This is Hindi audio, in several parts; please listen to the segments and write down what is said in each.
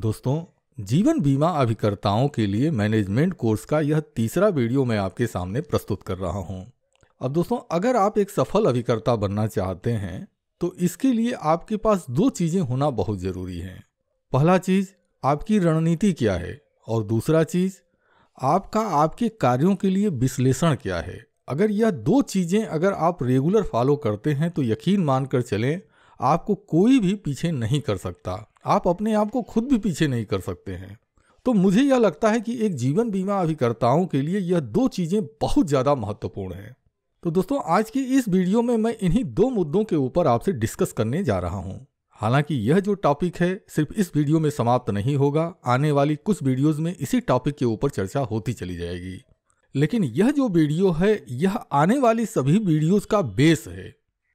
दोस्तों जीवन बीमा अभिकर्ताओं के लिए मैनेजमेंट कोर्स का यह तीसरा वीडियो मैं आपके सामने प्रस्तुत कर रहा हूं। अब दोस्तों अगर आप एक सफल अभिकर्ता बनना चाहते हैं तो इसके लिए आपके पास दो चीजें होना बहुत जरूरी है पहला चीज आपकी रणनीति क्या है और दूसरा चीज आपका आपके कार्यों के लिए विश्लेषण क्या है अगर यह दो चीजें अगर आप रेगुलर फॉलो करते हैं तो यकीन मानकर चलें आपको कोई भी पीछे नहीं कर सकता आप अपने आप को खुद भी पीछे नहीं कर सकते हैं तो मुझे यह लगता है कि एक जीवन बीमा अभिकर्ताओं के लिए यह दो चीज़ें बहुत ज़्यादा महत्वपूर्ण हैं तो दोस्तों आज की इस वीडियो में मैं इन्हीं दो मुद्दों के ऊपर आपसे डिस्कस करने जा रहा हूँ हालांकि यह जो टॉपिक है सिर्फ इस वीडियो में समाप्त नहीं होगा आने वाली कुछ वीडियोस में इसी टॉपिक के ऊपर चर्चा होती चली जाएगी लेकिन यह जो वीडियो है यह आने वाली सभी वीडियोस का बेस है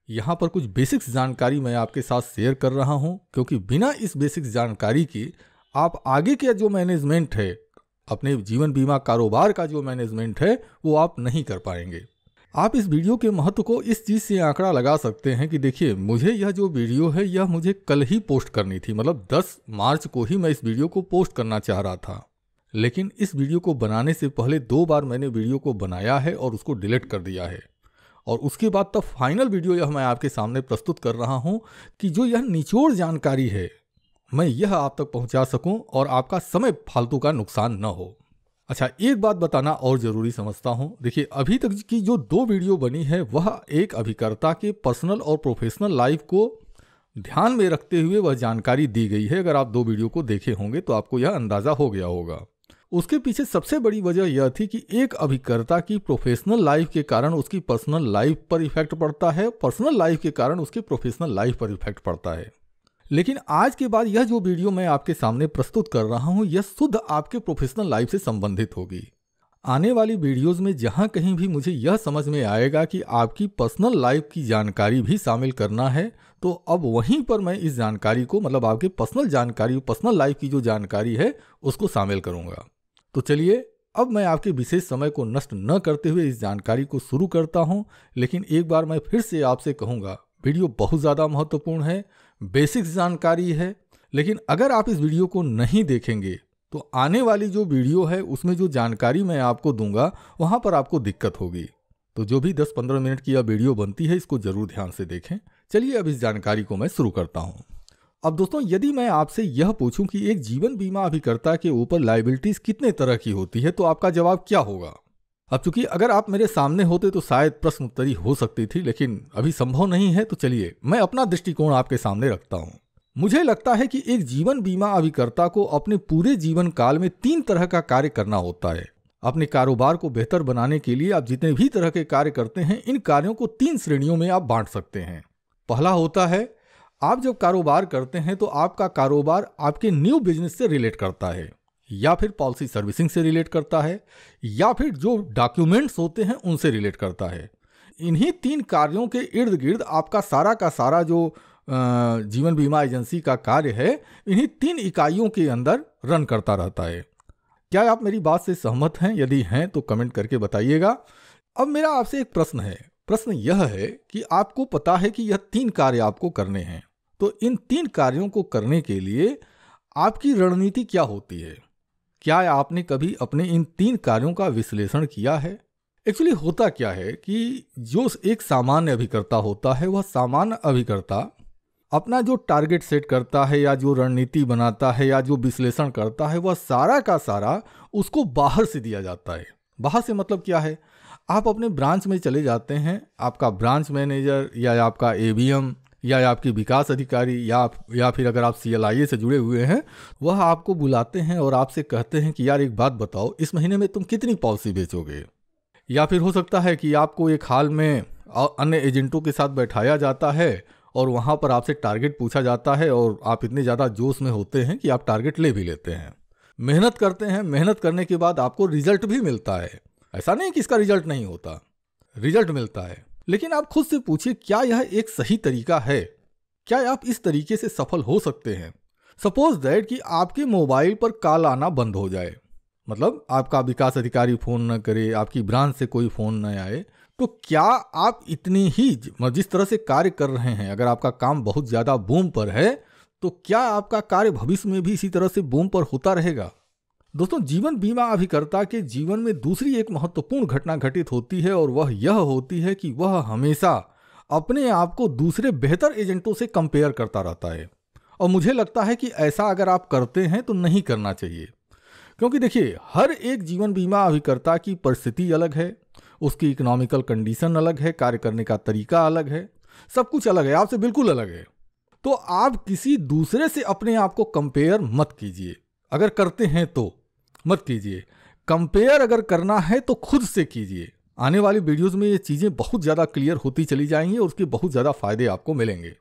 यहाँ पर कुछ बेसिक्स जानकारी मैं आपके साथ शेयर कर रहा हूँ क्योंकि बिना इस बेसिक्स जानकारी की आप आगे के जो मैनेजमेंट है अपने जीवन बीमा कारोबार का जो मैनेजमेंट है वो आप नहीं कर पाएंगे आप इस वीडियो के महत्व को इस चीज़ से आंकड़ा लगा सकते हैं कि देखिए मुझे यह जो वीडियो है यह मुझे कल ही पोस्ट करनी थी मतलब 10 मार्च को ही मैं इस वीडियो को पोस्ट करना चाह रहा था लेकिन इस वीडियो को बनाने से पहले दो बार मैंने वीडियो को बनाया है और उसको डिलीट कर दिया है और उसके बाद तो फाइनल वीडियो यह मैं आपके सामने प्रस्तुत कर रहा हूँ कि जो यह निचोड़ जानकारी है मैं यह आप तक पहुँचा सकूँ और आपका समय फालतू का नुकसान न हो अच्छा एक बात बताना और ज़रूरी समझता हूँ देखिए अभी तक की जो दो वीडियो बनी है वह एक अभिकर्ता के पर्सनल और प्रोफेशनल लाइफ को ध्यान में रखते हुए वह जानकारी दी गई है अगर आप दो वीडियो को देखे होंगे तो आपको यह अंदाज़ा हो गया होगा उसके पीछे सबसे बड़ी वजह यह थी कि एक अभिकर्ता की प्रोफेशनल लाइफ के कारण उसकी पर्सनल लाइफ पर इफेक्ट पड़ता है पर्सनल लाइफ के कारण उसके प्रोफेशनल लाइफ पर इफेक्ट पड़ता है लेकिन आज के बाद यह जो वीडियो मैं आपके सामने प्रस्तुत कर रहा हूँ यह शुद्ध आपके प्रोफेशनल लाइफ से संबंधित होगी आने वाली वीडियोस में जहाँ कहीं भी मुझे यह समझ में आएगा कि आपकी पर्सनल लाइफ की जानकारी भी शामिल करना है तो अब वहीं पर मैं इस जानकारी को मतलब आपके पर्सनल जानकारी पर्सनल लाइफ की जो जानकारी है उसको शामिल करूँगा तो चलिए अब मैं आपके विशेष समय को नष्ट न करते हुए इस जानकारी को शुरू करता हूँ लेकिन एक बार मैं फिर से आपसे कहूँगा वीडियो बहुत ज़्यादा महत्वपूर्ण है बेसिक्स जानकारी है लेकिन अगर आप इस वीडियो को नहीं देखेंगे तो आने वाली जो वीडियो है उसमें जो जानकारी मैं आपको दूंगा वहाँ पर आपको दिक्कत होगी तो जो भी 10-15 मिनट की यह वीडियो बनती है इसको जरूर ध्यान से देखें चलिए अब इस जानकारी को मैं शुरू करता हूँ अब दोस्तों यदि मैं आपसे यह पूछूं कि एक जीवन बीमा अभिकर्ता के ऊपर लाइबिलिटीज कितने तरह की होती है तो आपका जवाब क्या होगा अब चूंकि अगर आप मेरे सामने होते तो शायद प्रश्न उत्तरी हो सकती थी लेकिन अभी संभव नहीं है तो चलिए मैं अपना दृष्टिकोण आपके सामने रखता हूँ मुझे लगता है कि एक जीवन बीमा अभिकर्ता को अपने पूरे जीवन काल में तीन तरह का कार्य करना होता है अपने कारोबार को बेहतर बनाने के लिए आप जितने भी तरह के कार्य करते हैं इन कार्यों को तीन श्रेणियों में आप बांट सकते हैं पहला होता है आप जब कारोबार करते हैं तो आपका कारोबार आपके न्यू बिजनेस से रिलेट करता है या फिर पॉलिसी सर्विसिंग से रिलेट करता है या फिर जो डॉक्यूमेंट्स होते हैं उनसे रिलेट करता है इन्हीं तीन कार्यों के इर्द गिर्द आपका सारा का सारा जो जीवन बीमा एजेंसी का कार्य है इन्हीं तीन इकाइयों के अंदर रन करता रहता है क्या आप मेरी बात से सहमत हैं यदि हैं तो कमेंट करके बताइएगा अब मेरा आपसे एक प्रश्न है प्रश्न यह है कि आपको पता है कि यह तीन कार्य आपको करने हैं तो इन तीन कार्यों को करने के लिए आपकी रणनीति क्या होती है क्या आपने कभी अपने इन तीन कार्यों का विश्लेषण किया है एक्चुअली होता क्या है कि जो एक सामान्य अभिकर्ता होता है वह सामान्य अभिकर्ता अपना जो टारगेट सेट करता है या जो रणनीति बनाता है या जो विश्लेषण करता है वह सारा का सारा उसको बाहर से दिया जाता है बाहर से मतलब क्या है आप अपने ब्रांच में चले जाते हैं आपका ब्रांच मैनेजर या आपका ए या, आपकी आपके विकास अधिकारी या या फिर अगर आप सी से जुड़े हुए हैं वह आपको बुलाते हैं और आपसे कहते हैं कि यार एक बात बताओ इस महीने में तुम कितनी पॉलिसी बेचोगे या फिर हो सकता है कि आपको एक हाल में अन्य एजेंटों के साथ बैठाया जाता है और वहाँ पर आपसे टारगेट पूछा जाता है और आप इतने ज़्यादा जोश में होते हैं कि आप टारगेट ले भी लेते हैं मेहनत करते हैं मेहनत करने के बाद आपको रिजल्ट भी मिलता है ऐसा नहीं कि इसका रिजल्ट नहीं होता रिजल्ट मिलता है लेकिन आप खुद से पूछिए क्या यह एक सही तरीका है क्या आप इस तरीके से सफल हो सकते हैं सपोज दैट कि आपके मोबाइल पर कॉल आना बंद हो जाए मतलब आपका विकास अधिकारी फ़ोन न करे आपकी ब्रांच से कोई फ़ोन न आए तो क्या आप इतनी ही मतलब जिस तरह से कार्य कर रहे हैं अगर आपका काम बहुत ज़्यादा बूम पर है तो क्या आपका कार्य भविष्य में भी इसी तरह से बूम पर होता रहेगा दोस्तों जीवन बीमा अभिकर्ता के जीवन में दूसरी एक महत्वपूर्ण घटना घटित होती है और वह यह होती है कि वह हमेशा अपने आप को दूसरे बेहतर एजेंटों से कंपेयर करता रहता है और मुझे लगता है कि ऐसा अगर आप करते हैं तो नहीं करना चाहिए क्योंकि देखिए हर एक जीवन बीमा अभिकर्ता की परिस्थिति अलग है उसकी इकोनॉमिकल कंडीशन अलग है कार्य करने का तरीका अलग है सब कुछ अलग है आपसे बिल्कुल अलग है तो आप किसी दूसरे से अपने आप को कंपेयर मत कीजिए अगर करते हैं तो मत कीजिए कंपेयर अगर करना है तो खुद से कीजिए आने वाली वीडियोस में ये चीज़ें बहुत ज़्यादा क्लियर होती चली जाएंगी और उसके बहुत ज़्यादा फायदे आपको मिलेंगे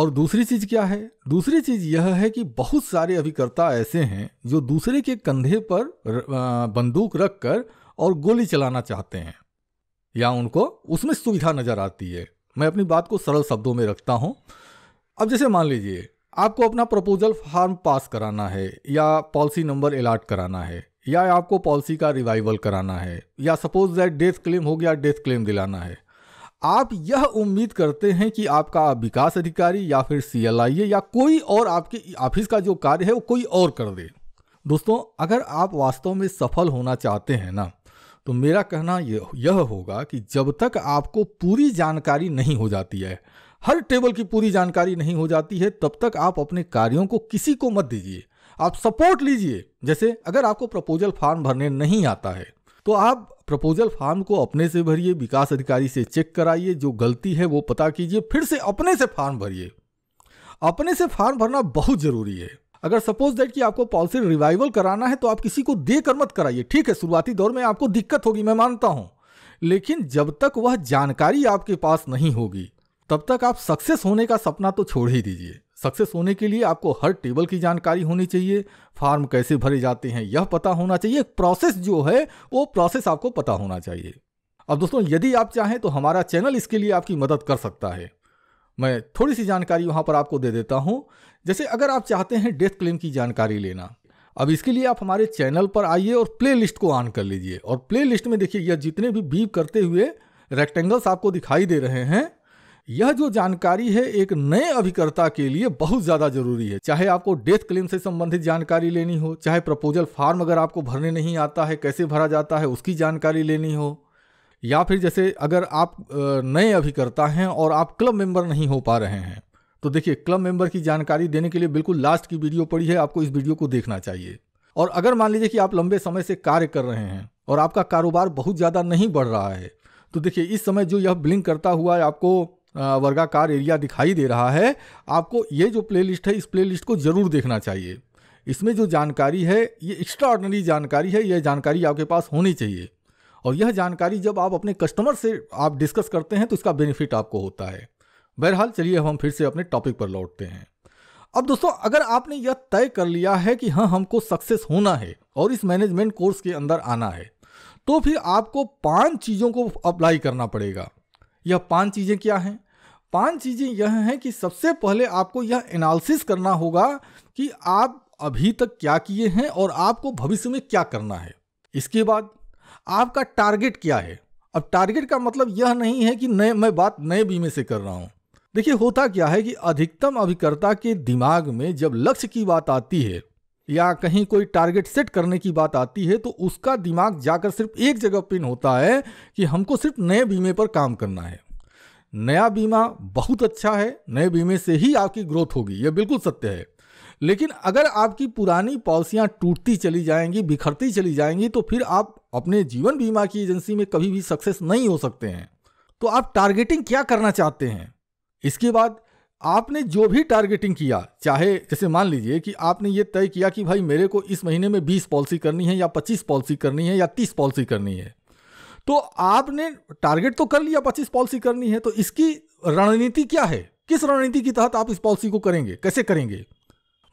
और दूसरी चीज़ क्या है दूसरी चीज़ यह है कि बहुत सारे अभिकर्ता ऐसे हैं जो दूसरे के कंधे पर बंदूक रख कर और गोली चलाना चाहते हैं या उनको उसमें सुविधा नज़र आती है मैं अपनी बात को सरल शब्दों में रखता हूँ अब जैसे मान लीजिए आपको अपना प्रपोजल फॉर्म पास कराना है या पॉलिसी नंबर अलाट कराना है या आपको पॉलिसी का रिवाइवल कराना है या सपोज दैट डेथ क्लेम हो गया डेथ क्लेम दिलाना है आप यह उम्मीद करते हैं कि आपका विकास अधिकारी या फिर सी या कोई और आपके ऑफिस का जो कार्य है वो कोई और कर दे दोस्तों अगर आप वास्तव में सफल होना चाहते हैं ना तो मेरा कहना यह होगा कि जब तक आपको पूरी जानकारी नहीं हो जाती है हर टेबल की पूरी जानकारी नहीं हो जाती है तब तक आप अपने कार्यों को किसी को मत दीजिए आप सपोर्ट लीजिए जैसे अगर आपको प्रपोजल फॉर्म भरने नहीं आता है तो आप प्रपोजल फॉर्म को अपने से भरिए विकास अधिकारी से चेक कराइए जो गलती है वो पता कीजिए फिर से अपने से फॉर्म भरिए अपने से फॉर्म भरना बहुत ज़रूरी है अगर सपोज दैट कि आपको पॉलिसी रिवाइवल कराना है तो आप किसी को दे कर मत कराइए ठीक है शुरुआती दौर में आपको दिक्कत होगी मैं मानता हूँ लेकिन जब तक वह जानकारी आपके पास नहीं होगी तब तक आप सक्सेस होने का सपना तो छोड़ ही दीजिए सक्सेस होने के लिए आपको हर टेबल की जानकारी होनी चाहिए फार्म कैसे भरे जाते हैं यह पता होना चाहिए प्रोसेस जो है वो प्रोसेस आपको पता होना चाहिए अब दोस्तों यदि आप चाहें तो हमारा चैनल इसके लिए आपकी मदद कर सकता है मैं थोड़ी सी जानकारी वहाँ पर आपको दे देता हूँ जैसे अगर आप चाहते हैं डेथ क्लेम की जानकारी लेना अब इसके लिए आप हमारे चैनल पर आइए और प्ले लिस्ट को ऑन कर लीजिए और प्ले लिस्ट में देखिए यह जितने भी बीप करते हुए रेक्टेंगल्स आपको दिखाई दे रहे हैं यह जो जानकारी है एक नए अभिकर्ता के लिए बहुत ज्यादा जरूरी है चाहे आपको डेथ क्लेम से संबंधित जानकारी लेनी हो चाहे प्रपोजल फॉर्म अगर आपको भरने नहीं आता है कैसे भरा जाता है उसकी जानकारी लेनी हो या फिर जैसे अगर आप नए अभिकर्ता हैं और आप क्लब मेंबर नहीं हो पा रहे हैं तो देखिए क्लब मेंबर की जानकारी देने के लिए बिल्कुल लास्ट की वीडियो पड़ी है आपको इस वीडियो को देखना चाहिए और अगर मान लीजिए कि आप लंबे समय से कार्य कर रहे हैं और आपका कारोबार बहुत ज़्यादा नहीं बढ़ रहा है तो देखिए इस समय जो यह ब्लिंक करता हुआ है आपको वर्गाकार एरिया दिखाई दे रहा है आपको ये जो प्लेलिस्ट है इस प्लेलिस्ट को ज़रूर देखना चाहिए इसमें जो जानकारी है ये एक्स्ट्रा ऑर्डनरी जानकारी है यह जानकारी आपके पास होनी चाहिए और यह जानकारी जब आप अपने कस्टमर से आप डिस्कस करते हैं तो इसका बेनिफिट आपको होता है बहरहाल चलिए अब हम फिर से अपने टॉपिक पर लौटते हैं अब दोस्तों अगर आपने यह तय कर लिया है कि हाँ हमको सक्सेस होना है और इस मैनेजमेंट कोर्स के अंदर आना है तो फिर आपको पांच चीज़ों को अप्लाई करना पड़ेगा यह पांच चीज़ें क्या हैं पांच चीज़ें यह हैं कि सबसे पहले आपको यह एनालिसिस करना होगा कि आप अभी तक क्या किए हैं और आपको भविष्य में क्या करना है इसके बाद आपका टारगेट क्या है अब टारगेट का मतलब यह नहीं है कि नए मैं बात नए बीमे से कर रहा हूं देखिए होता क्या है कि अधिकतम अभिकर्ता के दिमाग में जब लक्ष्य की बात आती है या कहीं कोई टारगेट सेट करने की बात आती है तो उसका दिमाग जाकर सिर्फ एक जगह पिन होता है कि हमको सिर्फ नए बीमे पर काम करना है नया बीमा बहुत अच्छा है नए बीमे से ही आपकी ग्रोथ होगी ये बिल्कुल सत्य है लेकिन अगर आपकी पुरानी पॉलिसियाँ टूटती चली जाएंगी बिखरती चली जाएंगी तो फिर आप अपने जीवन बीमा की एजेंसी में कभी भी सक्सेस नहीं हो सकते हैं तो आप टारगेटिंग क्या करना चाहते हैं इसके बाद आपने जो भी टारगेटिंग किया चाहे जैसे मान लीजिए कि आपने ये तय किया कि भाई मेरे को इस महीने में 20 पॉलिसी करनी है या 25 पॉलिसी करनी है या 30 पॉलिसी करनी है तो आपने टारगेट तो कर लिया पच्चीस पॉलिसी करनी है तो इसकी रणनीति क्या है किस रणनीति के तहत आप इस पॉलिसी को करेंगे कैसे करेंगे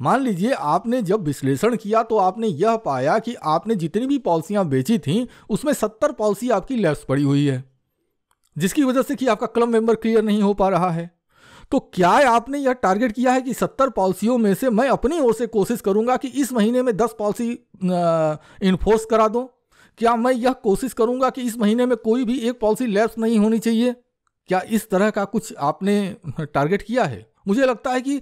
मान लीजिए आपने जब विश्लेषण किया तो आपने यह पाया कि आपने जितनी भी पॉलिसियां बेची थीं उसमें सत्तर पॉलिसी आपकी लैब्स पड़ी हुई है जिसकी वजह से कि आपका क्लब मेंबर क्लियर नहीं हो पा रहा है तो क्या आपने यह टारगेट किया है कि सत्तर पॉलिसियों में से मैं अपनी ओर से कोशिश करूंगा कि इस महीने में दस पॉलिसी इन्फोर्स करा दूं क्या मैं यह कोशिश करूंगा कि इस महीने में कोई भी एक पॉलिसी लैप्स नहीं होनी चाहिए क्या इस तरह का कुछ आपने टारगेट किया है मुझे लगता है कि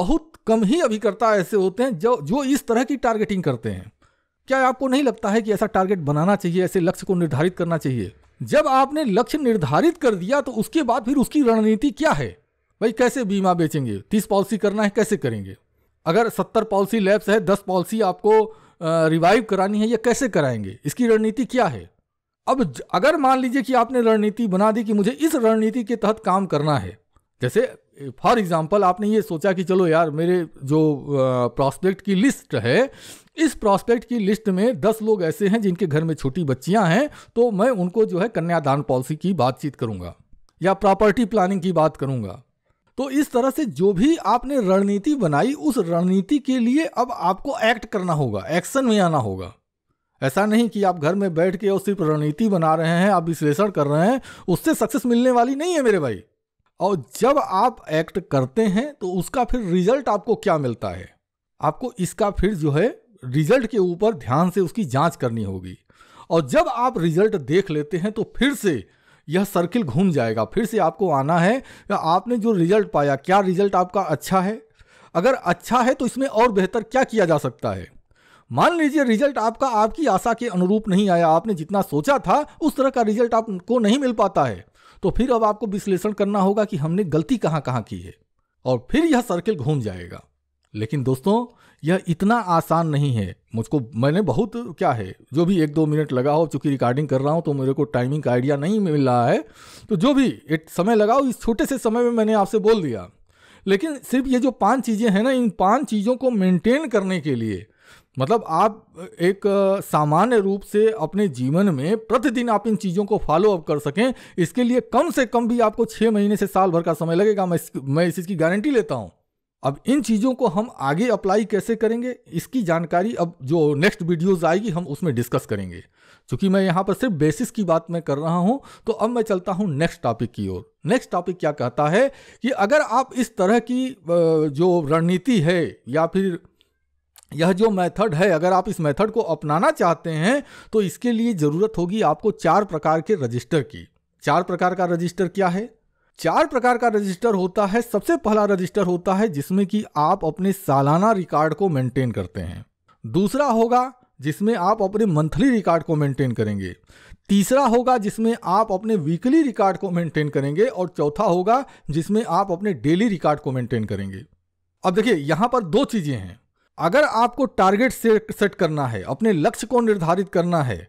बहुत कम ही अभिकर्ता ऐसे होते हैं जो जो इस तरह की टारगेटिंग करते हैं क्या आपको नहीं लगता है कि ऐसा टारगेट बनाना चाहिए ऐसे लक्ष्य को निर्धारित करना चाहिए जब आपने लक्ष्य निर्धारित कर दिया तो उसके बाद फिर उसकी रणनीति क्या है भाई कैसे बीमा बेचेंगे तीस पॉलिसी करना है कैसे करेंगे अगर सत्तर पॉलिसी लैब्स है दस पॉलिसी आपको रिवाइव करानी है या कैसे कराएंगे इसकी रणनीति क्या है अब अगर मान लीजिए कि आपने रणनीति बना दी कि मुझे इस रणनीति के तहत काम करना है जैसे फॉर एग्जाम्पल आपने ये सोचा कि चलो यार मेरे जो प्रॉस्पेक्ट की लिस्ट है इस प्रॉस्पेक्ट की लिस्ट में दस लोग ऐसे हैं जिनके घर में छोटी बच्चियां हैं तो मैं उनको जो है कन्यादान पॉलिसी की बातचीत करूंगा या प्रॉपर्टी प्लानिंग की बात करूंगा तो इस तरह से जो भी आपने रणनीति बनाई उस रणनीति के लिए अब आपको एक्ट करना होगा एक्शन में आना होगा ऐसा नहीं कि आप घर में बैठ के और सिर्फ रणनीति बना रहे हैं आप विश्लेषण कर रहे हैं उससे सक्सेस मिलने वाली नहीं है मेरे भाई और जब आप एक्ट करते हैं तो उसका फिर रिजल्ट आपको क्या मिलता है आपको इसका फिर जो है रिजल्ट के ऊपर ध्यान से उसकी जांच करनी होगी और जब आप रिजल्ट देख लेते हैं तो फिर से यह सर्किल घूम जाएगा फिर से आपको आना है या आपने जो रिजल्ट पाया क्या रिजल्ट आपका अच्छा है अगर अच्छा है तो इसमें और बेहतर क्या किया जा सकता है मान लीजिए रिजल्ट आपका आपकी आशा के अनुरूप नहीं आया आपने जितना सोचा था उस तरह का रिजल्ट आपको नहीं मिल पाता है तो फिर अब आपको विश्लेषण करना होगा कि हमने गलती कहाँ कहाँ की है और फिर यह सर्किल घूम जाएगा लेकिन दोस्तों यह इतना आसान नहीं है मुझको मैंने बहुत क्या है जो भी एक दो मिनट लगा हो चूँकि रिकॉर्डिंग कर रहा हूँ तो मेरे को टाइमिंग का आइडिया नहीं मिल रहा है तो जो भी एक समय लगाओ इस छोटे से समय में मैंने आपसे बोल दिया लेकिन सिर्फ ये जो पांच चीज़ें हैं ना इन पांच चीज़ों को मेंटेन करने के लिए मतलब आप एक सामान्य रूप से अपने जीवन में प्रतिदिन आप इन चीज़ों को फॉलो अप कर सकें इसके लिए कम से कम भी आपको छः महीने से साल भर का समय लगेगा मैं मैं इस चीज़ की गारंटी लेता हूँ अब इन चीज़ों को हम आगे अप्लाई कैसे करेंगे इसकी जानकारी अब जो नेक्स्ट वीडियोज़ आएगी हम उसमें डिस्कस करेंगे क्योंकि मैं यहाँ पर सिर्फ बेसिस की बात मैं कर रहा हूँ तो अब मैं चलता हूँ नेक्स्ट टॉपिक की ओर नेक्स्ट टॉपिक क्या कहता है कि अगर आप इस तरह की जो रणनीति है या फिर यह जो मेथड है अगर आप इस मेथड को अपनाना चाहते हैं तो इसके लिए ज़रूरत होगी आपको चार प्रकार के रजिस्टर की चार प्रकार का रजिस्टर क्या है चार प्रकार का रजिस्टर होता है सबसे पहला रजिस्टर होता है जिसमें कि आप अपने सालाना रिकॉर्ड को मेंटेन करते हैं दूसरा होगा जिसमें आप अपने मंथली रिकॉर्ड को मेंटेन करेंगे तीसरा होगा जिसमें आप अपने वीकली रिकॉर्ड को मेंटेन करेंगे और चौथा होगा जिसमें आप अपने डेली रिकॉर्ड को मेंटेन करेंगे अब देखिए यहां पर दो चीज़ें हैं अगर आपको टारगेट सेट करना है अपने लक्ष्य को निर्धारित करना है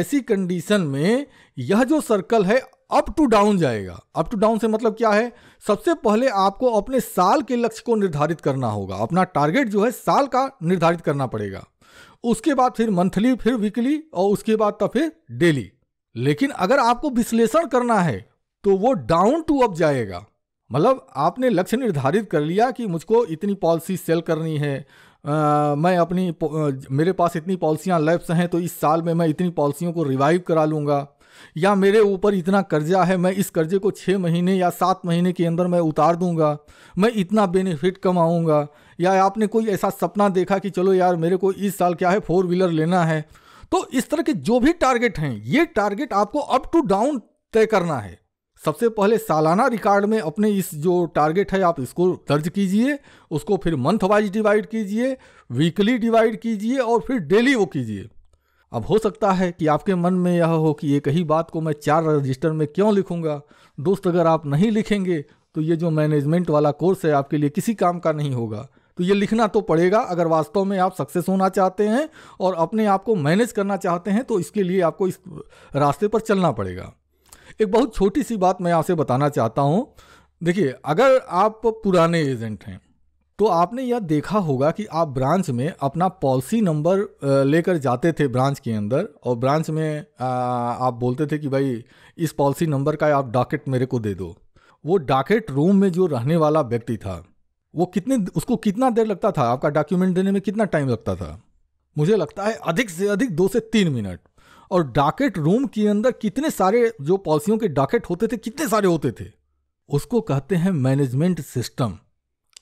ऐसी कंडीशन में यह जो सर्कल है अप टू डाउन जाएगा अप टू डाउन से मतलब क्या है सबसे पहले आपको अपने साल के लक्ष्य को निर्धारित करना होगा अपना टारगेट जो है साल का निर्धारित करना पड़ेगा उसके बाद फिर मंथली फिर वीकली और उसके बाद तब फिर डेली लेकिन अगर आपको विश्लेषण करना है तो वो डाउन टू अप जाएगा मतलब आपने लक्ष्य निर्धारित कर लिया कि मुझको इतनी पॉलिसी सेल करनी है आ, मैं अपनी मेरे पास इतनी पॉलिसियाँ लेफ्ट हैं तो इस साल में मैं इतनी पॉलिसियों को रिवाइव करा लूँगा या मेरे ऊपर इतना कर्जा है मैं इस कर्जे को छः महीने या सात महीने के अंदर मैं उतार दूंगा मैं इतना बेनिफिट कमाऊंगा या आपने कोई ऐसा सपना देखा कि चलो यार मेरे को इस साल क्या है फोर व्हीलर लेना है तो इस तरह के जो भी टारगेट हैं ये टारगेट आपको अप टू डाउन तय करना है सबसे पहले सालाना रिकॉर्ड में अपने इस जो टारगेट है आप इसको दर्ज कीजिए उसको फिर मंथ वाइज डिवाइड कीजिए वीकली डिवाइड कीजिए और फिर डेली वो कीजिए अब हो सकता है कि आपके मन में यह हो कि एक ही बात को मैं चार रजिस्टर में क्यों लिखूंगा दोस्त अगर आप नहीं लिखेंगे तो ये जो मैनेजमेंट वाला कोर्स है आपके लिए किसी काम का नहीं होगा तो ये लिखना तो पड़ेगा अगर वास्तव में आप सक्सेस होना चाहते हैं और अपने आप को मैनेज करना चाहते हैं तो इसके लिए आपको इस रास्ते पर चलना पड़ेगा एक बहुत छोटी सी बात मैं आपसे बताना चाहता हूँ देखिए अगर आप पुराने एजेंट हैं तो आपने यह देखा होगा कि आप ब्रांच में अपना पॉलिसी नंबर लेकर जाते थे ब्रांच के अंदर और ब्रांच में आप बोलते थे कि भाई इस पॉलिसी नंबर का आप डॉकेट मेरे को दे दो वो डॉकेट रूम में जो रहने वाला व्यक्ति था वो कितने उसको कितना देर लगता था आपका डॉक्यूमेंट देने में कितना टाइम लगता था मुझे लगता है अधिक से अधिक दो से तीन मिनट और डॉकेट रूम के अंदर कितने सारे जो पॉलिसियों के डॉकेट होते थे कितने सारे होते थे उसको कहते हैं मैनेजमेंट सिस्टम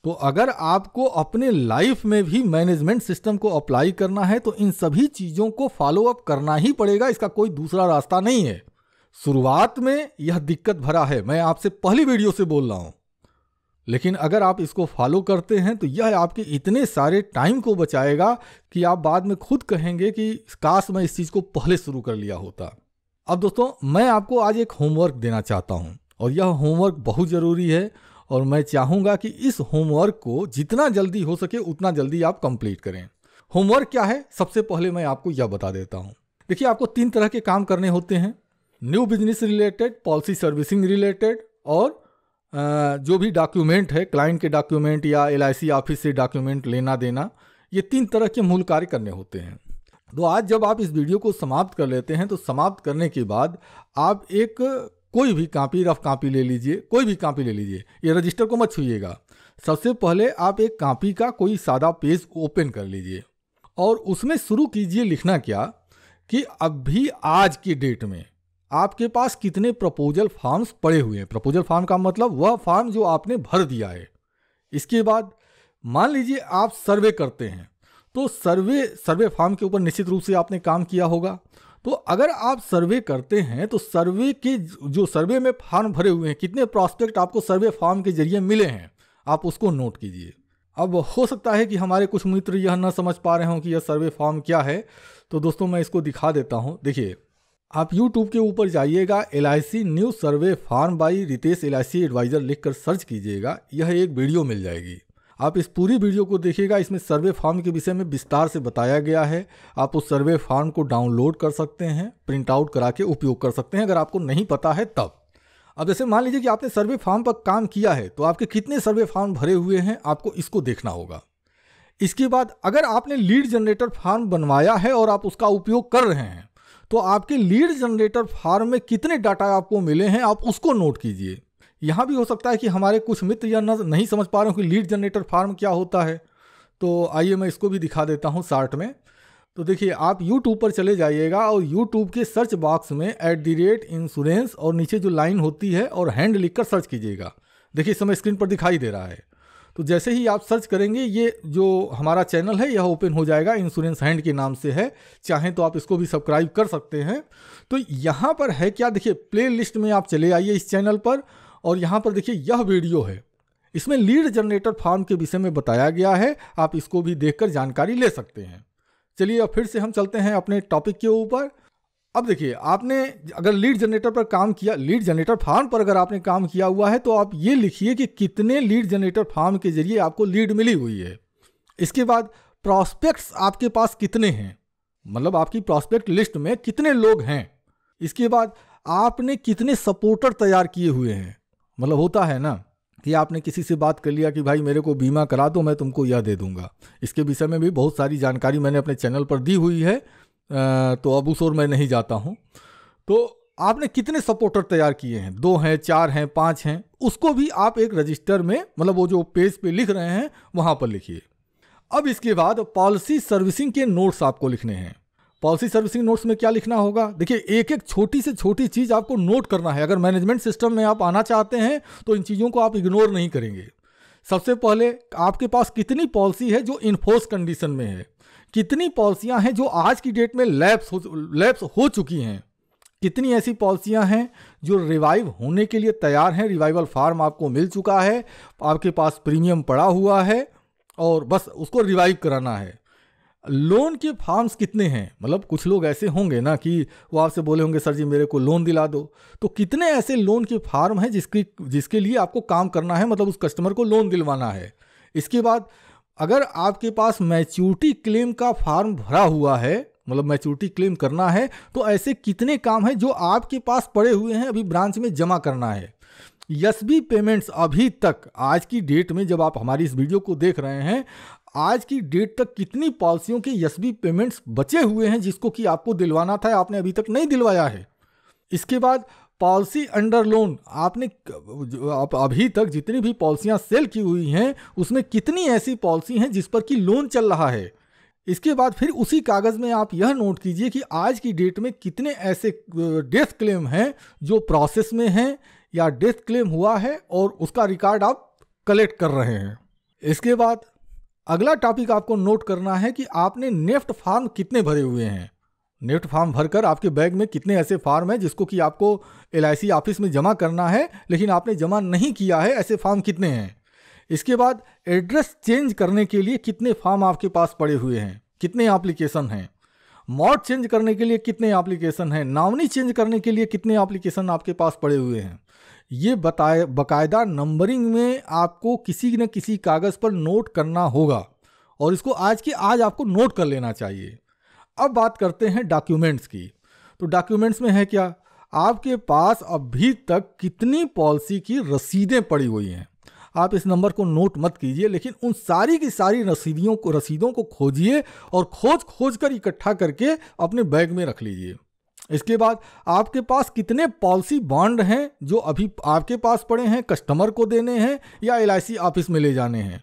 तो अगर आपको अपने लाइफ में भी मैनेजमेंट सिस्टम को अप्लाई करना है तो इन सभी चीज़ों को फॉलो अप करना ही पड़ेगा इसका कोई दूसरा रास्ता नहीं है शुरुआत में यह दिक्कत भरा है मैं आपसे पहली वीडियो से बोल रहा हूँ लेकिन अगर आप इसको फॉलो करते हैं तो यह आपके इतने सारे टाइम को बचाएगा कि आप बाद में खुद कहेंगे कि काश मैं इस चीज़ को पहले शुरू कर लिया होता अब दोस्तों मैं आपको आज एक होमवर्क देना चाहता हूँ और यह होमवर्क बहुत ज़रूरी है और मैं चाहूंगा कि इस होमवर्क को जितना जल्दी हो सके उतना जल्दी आप कंप्लीट करें होमवर्क क्या है सबसे पहले मैं आपको यह बता देता हूँ देखिए आपको तीन तरह के काम करने होते हैं new business related policy servicing related और जो भी डॉक्यूमेंट है क्लाइंट के डॉक्यूमेंट या एल ऑफिस से डॉक्यूमेंट लेना देना ये तीन तरह के मूल कार्य करने होते हैं तो आज जब आप इस वीडियो को समाप्त कर लेते हैं तो समाप्त करने के बाद आप एक कोई भी कापी रफ कापी ले लीजिए कोई भी कापी ले लीजिए ये रजिस्टर को मत छूएगा सबसे पहले आप एक कापी का कोई सादा पेज ओपन कर लीजिए और उसमें शुरू कीजिए लिखना क्या कि अभी आज की डेट में आपके पास कितने प्रपोजल फॉर्म्स पड़े हुए हैं प्रपोजल फॉर्म का मतलब वह फॉर्म जो आपने भर दिया है इसके बाद मान लीजिए आप सर्वे करते हैं तो सर्वे सर्वे फॉर्म के ऊपर निश्चित रूप से आपने काम किया होगा तो अगर आप सर्वे करते हैं तो सर्वे के जो सर्वे में फार्म भरे हुए हैं कितने प्रॉस्पेक्ट आपको सर्वे फार्म के जरिए मिले हैं आप उसको नोट कीजिए अब हो सकता है कि हमारे कुछ मित्र यह ना समझ पा रहे हों कि यह सर्वे फॉर्म क्या है तो दोस्तों मैं इसको दिखा देता हूँ देखिए आप YouTube के ऊपर जाइएगा L new survey form by Ritesh L advisor लिखकर सर्च कीजिएगा यह एक वीडियो मिल जाएगी आप इस पूरी वीडियो को देखिएगा इसमें सर्वे फॉर्म के विषय में विस्तार से बताया गया है आप उस सर्वे फॉर्म को डाउनलोड कर सकते हैं प्रिंट आउट करा के उपयोग कर सकते हैं अगर आपको नहीं पता है तब अब जैसे मान लीजिए कि आपने सर्वे फॉर्म पर काम किया है तो आपके कितने सर्वे फॉर्म भरे हुए हैं आपको इसको देखना होगा इसके बाद अगर आपने लीड जनरेटर फार्म बनवाया है और आप उसका उपयोग कर रहे हैं तो आपके लीड जनरेटर फार्म में कितने डाटा आपको मिले हैं आप उसको नोट कीजिए यहाँ भी हो सकता है कि हमारे कुछ मित्र या न नहीं समझ पा रहे हो कि लीड जनरेटर फार्म क्या होता है तो आइए मैं इसको भी दिखा देता हूँ शार्ट में तो देखिए आप YouTube पर चले जाइएगा और YouTube के सर्च बॉक्स में एट दी रेट इंश्योरेंस और नीचे जो लाइन होती है और हैंड लिख कर सर्च कीजिएगा देखिए समय स्क्रीन पर दिखाई दे रहा है तो जैसे ही आप सर्च करेंगे ये जो हमारा चैनल है यह ओपन हो जाएगा इंश्योरेंस हैंड के नाम से है चाहें तो आप इसको भी सब्सक्राइब कर सकते हैं तो यहाँ पर है क्या देखिए प्ले लिस्ट में आप चले आइए इस चैनल पर और यहाँ पर देखिए यह वीडियो है इसमें लीड जनरेटर फार्म के विषय में बताया गया है आप इसको भी देखकर जानकारी ले सकते हैं चलिए अब फिर से हम चलते हैं अपने टॉपिक के ऊपर अब देखिए आपने अगर लीड जनरेटर पर काम किया लीड जनरेटर फार्म पर अगर आपने काम किया हुआ है तो आप ये लिखिए कि कितने लीड जनरेटर फार्म के जरिए आपको लीड मिली हुई है इसके बाद प्रॉस्पेक्ट्स आपके पास कितने हैं मतलब आपकी प्रॉस्पेक्ट लिस्ट में कितने लोग हैं इसके बाद आपने कितने सपोर्टर तैयार किए हुए हैं मतलब होता है ना कि आपने किसी से बात कर लिया कि भाई मेरे को बीमा करा दो मैं तुमको यह दे दूंगा इसके विषय में भी बहुत सारी जानकारी मैंने अपने चैनल पर दी हुई है तो अब उस और मैं नहीं जाता हूँ तो आपने कितने सपोर्टर तैयार किए हैं दो हैं चार हैं पाँच हैं उसको भी आप एक रजिस्टर में मतलब वो जो पेज पे लिख रहे हैं वहाँ पर लिखिए अब इसके बाद पॉलिसी सर्विसिंग के नोट्स आपको लिखने हैं पॉलिसी सर्विसिंग नोट्स में क्या लिखना होगा देखिए एक एक छोटी से छोटी चीज़ आपको नोट करना है अगर मैनेजमेंट सिस्टम में आप आना चाहते हैं तो इन चीज़ों को आप इग्नोर नहीं करेंगे सबसे पहले आपके पास कितनी पॉलिसी है जो इन्फोर्स कंडीशन में है कितनी पॉलिसियाँ हैं जो आज की डेट में लैब्स हो लैब्स हो चुकी हैं कितनी ऐसी पॉलिसियां हैं जो रिवाइव होने के लिए तैयार हैं रिवाइवल फार्म आपको मिल चुका है आपके पास प्रीमियम पड़ा हुआ है और बस उसको रिवाइव कराना है लोन के फॉर्म्स कितने हैं मतलब कुछ लोग ऐसे होंगे ना कि वो आपसे बोले होंगे सर जी मेरे को लोन दिला दो तो कितने ऐसे लोन के फार्म हैं जिसकी जिसके लिए आपको काम करना है मतलब उस कस्टमर को लोन दिलवाना है इसके बाद अगर आपके पास मैच्योरिटी क्लेम का फार्म भरा हुआ है मतलब मैच्योरिटी क्लेम करना है तो ऐसे कितने काम हैं जो आपके पास पड़े हुए हैं अभी ब्रांच में जमा करना है यस बी पेमेंट्स अभी तक आज की डेट में जब आप हमारी इस वीडियो को देख रहे हैं आज की डेट तक कितनी पॉलिसियों के एस पेमेंट्स बचे हुए हैं जिसको कि आपको दिलवाना था आपने अभी तक नहीं दिलवाया है इसके बाद पॉलिसी अंडर लोन आपने आप अभी तक जितनी भी पॉलिसियाँ सेल की हुई हैं उसमें कितनी ऐसी पॉलिसी हैं जिस पर कि लोन चल रहा है इसके बाद फिर उसी कागज़ में आप यह नोट कीजिए कि आज की डेट में कितने ऐसे डेथ क्लेम हैं जो प्रोसेस में हैं या डेथ क्लेम हुआ है और उसका रिकॉर्ड आप कलेक्ट कर रहे हैं इसके बाद अगला टॉपिक आपको नोट करना है कि आपने नेफ्ट फार्म कितने भरे हुए हैं नेफ्ट फार्म भरकर आपके बैग में कितने ऐसे फार्म हैं जिसको कि आपको एल ऑफिस में जमा करना है लेकिन आपने जमा नहीं किया है ऐसे फार्म कितने हैं इसके बाद एड्रेस चेंज करने के लिए कितने फार्म आपके पास पड़े हुए हैं कितने एप्लीकेशन हैं मॉड चेंज करने के लिए कितने एप्लीकेशन हैं नामनी चेंज करने के लिए कितने एप्लीकेशन आपके पास पड़े हुए हैं ये बताए बाकायदा नंबरिंग में आपको किसी न किसी कागज़ पर नोट करना होगा और इसको आज के आज आपको नोट कर लेना चाहिए अब बात करते हैं डॉक्यूमेंट्स की तो डॉक्यूमेंट्स में है क्या आपके पास अभी तक कितनी पॉलिसी की रसीदें पड़ी हुई हैं आप इस नंबर को नोट मत कीजिए लेकिन उन सारी की सारी रसीदियों को रसीदों को खोजिए और खोज खोज कर इकट्ठा करके अपने बैग में रख लीजिए इसके बाद आपके पास कितने पॉलिसी बॉन्ड हैं जो अभी आपके पास पड़े हैं कस्टमर को देने हैं या एल ऑफिस में ले जाने हैं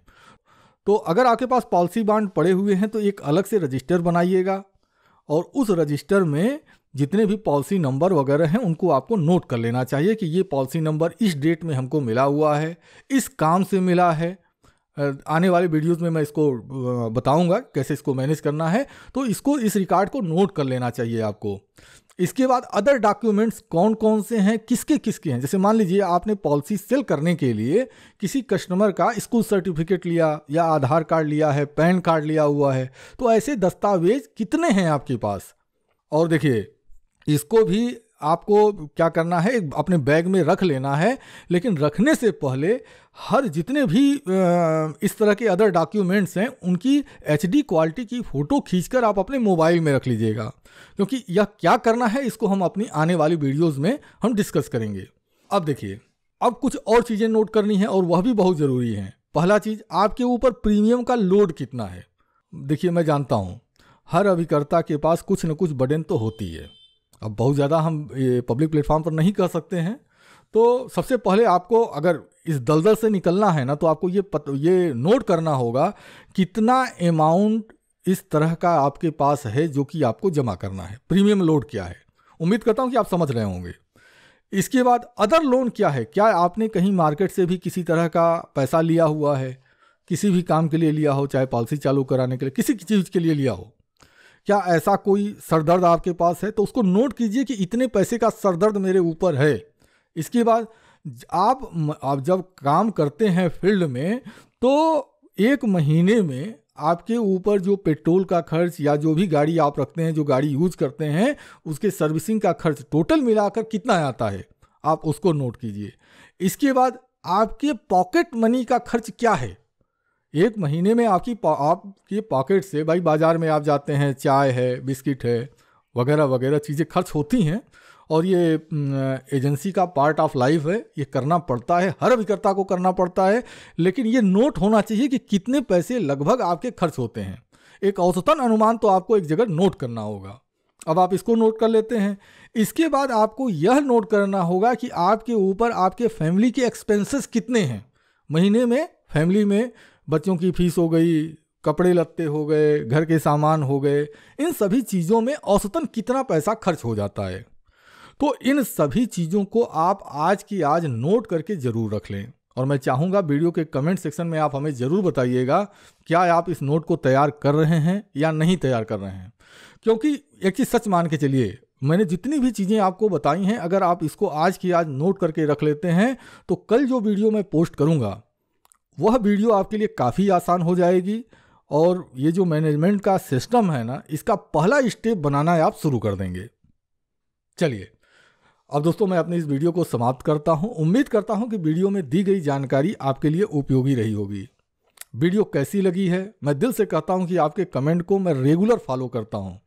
तो अगर आपके पास पॉलिसी बॉन्ड पड़े हुए हैं तो एक अलग से रजिस्टर बनाइएगा और उस रजिस्टर में जितने भी पॉलिसी नंबर वगैरह हैं उनको आपको नोट कर लेना चाहिए कि ये पॉलिसी नंबर इस डेट में हमको मिला हुआ है इस काम से मिला है आने वाले वीडियोस में मैं इसको बताऊंगा कैसे इसको मैनेज करना है तो इसको इस रिकॉर्ड को नोट कर लेना चाहिए आपको इसके बाद अदर डॉक्यूमेंट्स कौन कौन से हैं किसके किसके हैं जैसे मान लीजिए आपने पॉलिसी सेल करने के लिए किसी कस्टमर का स्कूल सर्टिफिकेट लिया या आधार कार्ड लिया है पैन कार्ड लिया हुआ है तो ऐसे दस्तावेज कितने हैं आपके पास और देखिए इसको भी आपको क्या करना है अपने बैग में रख लेना है लेकिन रखने से पहले हर जितने भी इस तरह के अदर डॉक्यूमेंट्स हैं उनकी एच क्वालिटी की फ़ोटो खींचकर आप अपने मोबाइल में रख लीजिएगा क्योंकि यह क्या करना है इसको हम अपनी आने वाली वीडियोस में हम डिस्कस करेंगे अब देखिए अब कुछ और चीज़ें नोट करनी है और वह भी बहुत ज़रूरी हैं पहला चीज़ आपके ऊपर प्रीमियम का लोड कितना है देखिए मैं जानता हूँ हर अभिकर्ता के पास कुछ न कुछ बडन तो होती है अब बहुत ज़्यादा हम पब्लिक प्लेटफॉर्म पर नहीं कर सकते हैं तो सबसे पहले आपको अगर इस दलदल से निकलना है ना तो आपको ये पत, ये नोट करना होगा कितना अमाउंट इस तरह का आपके पास है जो कि आपको जमा करना है प्रीमियम लोड क्या है उम्मीद करता हूँ कि आप समझ रहे होंगे इसके बाद अदर लोन क्या है क्या आपने कहीं मार्केट से भी किसी तरह का पैसा लिया हुआ है किसी भी काम के लिए लिया हो चाहे पॉलिसी चालू कराने के लिए किसी चीज़ के लिए लिया हो क्या ऐसा कोई सरदर्द आपके पास है तो उसको नोट कीजिए कि इतने पैसे का सरदर्द मेरे ऊपर है इसके बाद आप आप जब काम करते हैं फील्ड में तो एक महीने में आपके ऊपर जो पेट्रोल का खर्च या जो भी गाड़ी आप रखते हैं जो गाड़ी यूज करते हैं उसके सर्विसिंग का खर्च टोटल मिलाकर कितना आता है आप उसको नोट कीजिए इसके बाद आपके पॉकेट मनी का खर्च क्या है एक महीने में आपकी पा, आपके पॉकेट से भाई बाज़ार में आप जाते हैं चाय है बिस्किट है वगैरह वगैरह चीज़ें खर्च होती हैं और ये एजेंसी का पार्ट ऑफ लाइफ है ये करना पड़ता है हर विक्रेता को करना पड़ता है लेकिन ये नोट होना चाहिए कि कितने पैसे लगभग आपके खर्च होते हैं एक औसतन अनुमान तो आपको एक जगह नोट करना होगा अब आप इसको नोट कर लेते हैं इसके बाद आपको यह नोट करना होगा कि आपके ऊपर आपके फैमिली के एक्सपेंसेस कितने हैं महीने में फैमिली में बच्चों की फीस हो गई कपड़े लत्ते हो गए घर के सामान हो गए इन सभी चीज़ों में औसतन कितना पैसा खर्च हो जाता है तो इन सभी चीज़ों को आप आज की आज नोट करके ज़रूर रख लें और मैं चाहूँगा वीडियो के कमेंट सेक्शन में आप हमें ज़रूर बताइएगा क्या आप इस नोट को तैयार कर रहे हैं या नहीं तैयार कर रहे हैं क्योंकि एक चीज़ सच मान के चलिए मैंने जितनी भी चीज़ें आपको बताई हैं अगर आप इसको आज की आज नोट करके रख लेते हैं तो कल जो वीडियो मैं पोस्ट करूँगा वह वीडियो आपके लिए काफ़ी आसान हो जाएगी और ये जो मैनेजमेंट का सिस्टम है ना इसका पहला स्टेप बनाना आप शुरू कर देंगे चलिए अब दोस्तों मैं अपने इस वीडियो को समाप्त करता हूँ उम्मीद करता हूँ कि वीडियो में दी गई जानकारी आपके लिए उपयोगी रही होगी वीडियो कैसी लगी है मैं दिल से कहता हूँ कि आपके कमेंट को मैं रेगुलर फॉलो करता हूँ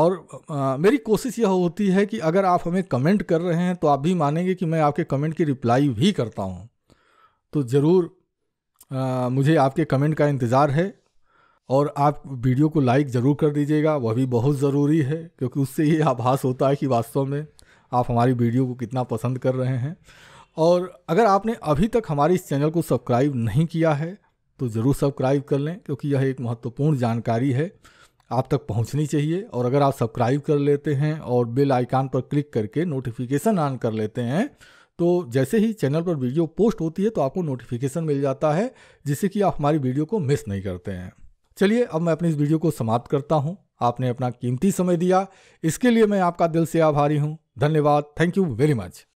और आ, मेरी कोशिश यह होती है कि अगर आप हमें कमेंट कर रहे हैं तो आप भी मानेंगे कि मैं आपके कमेंट की रिप्लाई भी करता हूँ तो ज़रूर मुझे आपके कमेंट का इंतज़ार है और आप वीडियो को लाइक ज़रूर कर दीजिएगा वह भी बहुत ज़रूरी है क्योंकि उससे ये आभास होता है कि वास्तव में आप हमारी वीडियो को कितना पसंद कर रहे हैं और अगर आपने अभी तक हमारे इस चैनल को सब्सक्राइब नहीं किया है तो ज़रूर सब्सक्राइब कर लें क्योंकि यह एक महत्वपूर्ण जानकारी है आप तक पहुंचनी चाहिए और अगर आप सब्सक्राइब कर लेते हैं और बेल आइकान पर क्लिक करके नोटिफिकेशन ऑन कर लेते हैं तो जैसे ही चैनल पर वीडियो पोस्ट होती है तो आपको नोटिफिकेशन मिल जाता है जिससे कि आप हमारी वीडियो को मिस नहीं करते हैं चलिए अब मैं अपनी इस वीडियो को समाप्त करता हूँ आपने अपना कीमती समय दिया इसके लिए मैं आपका दिल से आभारी हूँ धन्यवाद थैंक यू वेरी मच